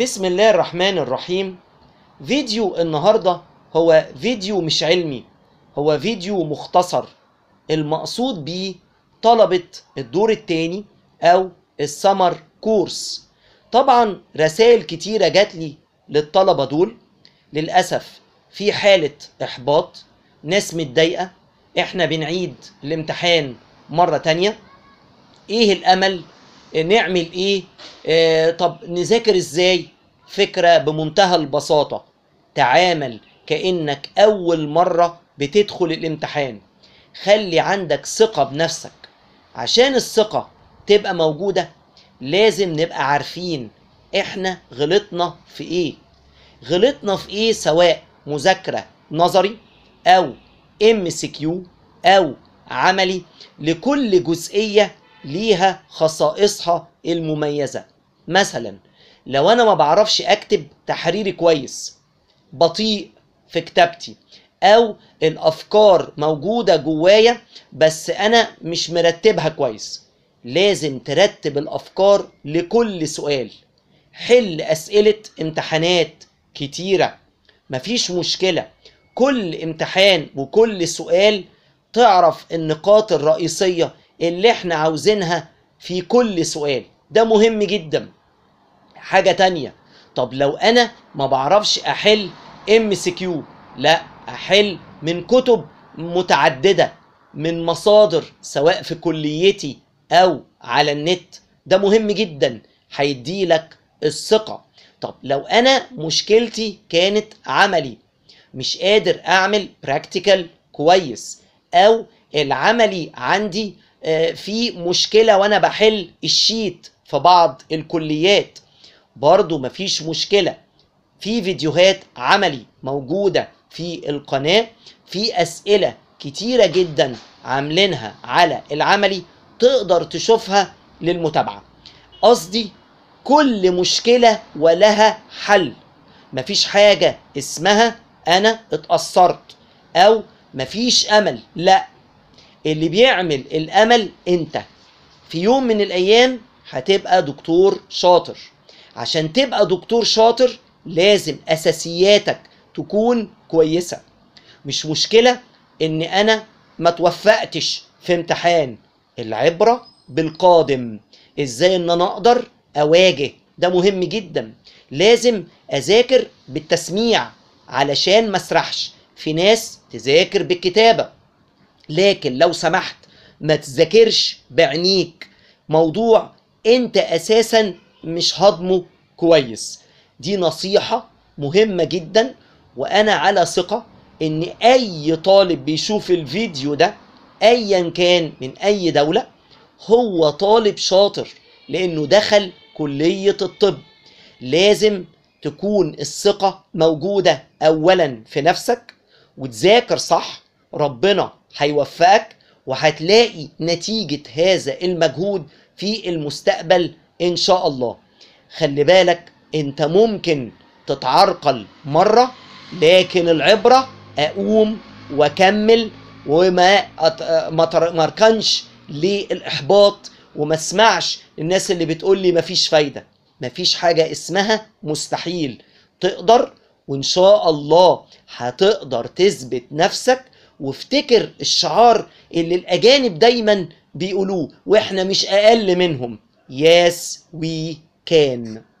بسم الله الرحمن الرحيم فيديو النهارده هو فيديو مش علمي هو فيديو مختصر المقصود بيه طلبة الدور التاني أو السمر كورس طبعا رسائل كتيرة جات لي للطلبة دول للأسف في حالة إحباط ناس متضايقة إحنا بنعيد الامتحان مرة تانية إيه الأمل نعمل ايه آه طب نذاكر ازاي فكره بمنتهى البساطه تعامل كانك اول مره بتدخل الامتحان خلي عندك ثقه بنفسك عشان الثقه تبقى موجوده لازم نبقى عارفين احنا غلطنا في ايه غلطنا في ايه سواء مذاكره نظري او ام سي كيو او عملي لكل جزئيه ليها خصائصها المميزة مثلا لو أنا ما بعرفش أكتب تحريري كويس بطيء في كتابتي أو الأفكار موجودة جوايا بس أنا مش مرتبها كويس لازم ترتب الأفكار لكل سؤال حل أسئلة امتحانات كتيرة مفيش مشكلة كل امتحان وكل سؤال تعرف النقاط الرئيسية اللي احنا عاوزينها في كل سؤال ده مهم جدا حاجة تانية طب لو انا ما بعرفش احل ام سي كيو لا احل من كتب متعددة من مصادر سواء في كليتي او على النت ده مهم جدا هيديلك الثقة طب لو انا مشكلتي كانت عملي مش قادر اعمل براكتيكال كويس او العملي عندي آه، في مشكله وانا بحل الشيت في بعض الكليات برضو مفيش مشكله في فيديوهات عملي موجوده في القناه في اسئله كتيره جدا عاملينها على العملي تقدر تشوفها للمتابعه قصدي كل مشكله ولها حل مفيش حاجه اسمها انا اتاثرت او مفيش امل لا اللي بيعمل الامل انت في يوم من الايام هتبقى دكتور شاطر عشان تبقى دكتور شاطر لازم اساسياتك تكون كويسه مش مشكله ان انا ما توفقتش في امتحان العبره بالقادم ازاي ان انا اقدر اواجه ده مهم جدا لازم اذاكر بالتسميع علشان ما اسرحش في ناس تذاكر بالكتابه لكن لو سمحت ما تذاكرش بعينيك موضوع انت اساسا مش هضمه كويس دي نصيحة مهمة جدا وانا على ثقة ان اي طالب بيشوف الفيديو ده ايا كان من اي دولة هو طالب شاطر لانه دخل كلية الطب لازم تكون الثقة موجودة اولا في نفسك وتذاكر صح ربنا هيوفقك وهتلاقي نتيجة هذا المجهود في المستقبل إن شاء الله خلي بالك أنت ممكن تتعرقل مرة لكن العبرة أقوم وأكمل وما أت... اركنش للإحباط وما اسمعش الناس اللي بتقول لي مفيش فايدة مفيش حاجة اسمها مستحيل تقدر وإن شاء الله هتقدر تثبت نفسك وافتكر الشعار اللي الأجانب دايما بيقولوه وإحنا مش أقل منهم Yes we can